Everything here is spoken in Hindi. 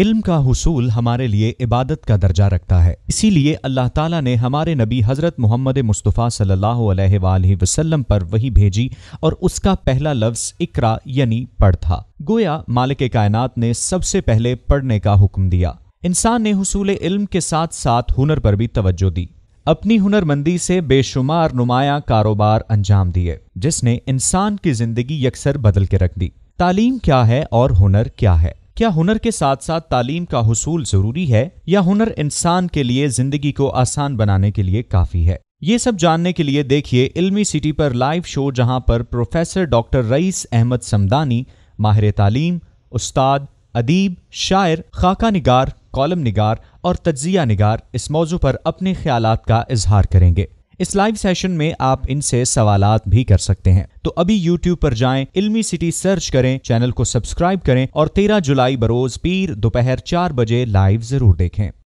इल्म का हसूल हमारे लिए इबादत का दर्जा रखता है इसीलिए अल्लाह ताला ने हमारे नबी हज़रत मोहम्मद मुस्तफ़ा सल्लल्लाहु अलैहि वसल्लम पर वही भेजी और उसका पहला लफ्ज़ इकरा यानी पढ़ था गोया मालिक कायनात ने सबसे पहले पढ़ने का हुक्म दिया इंसान ने हसूल इल्म के साथ साथ हुनर पर भी तवज्जो दी अपनी हुनरमंदी से बेशुमार नुमाया कारोबार अंजाम दिए जिसने इंसान की जिंदगी यकसर बदल के रख दी तालीम क्या है और हुनर क्या है क्या हुनर के साथ साथ तालीम का हसूल जरूरी है या हुनर इंसान के लिए जिंदगी को आसान बनाने के लिए काफी है ये सब जानने के लिए देखिए इल्मी सिटी पर लाइव शो जहां पर प्रोफेसर डॉक्टर रईस अहमद समदानी माहिर तालीम उस्ताद अदीब शायर खाका निगार कॉलम निगार और तजिया निगार इस मौजू पर अपने ख्याल का इजहार करेंगे इस लाइव सेशन में आप इनसे सवाल भी कर सकते हैं तो अभी YouTube पर जाएं, इल्मी सिटी सर्च करें चैनल को सब्सक्राइब करें और 13 जुलाई बरोज पीर दोपहर चार बजे लाइव जरूर देखें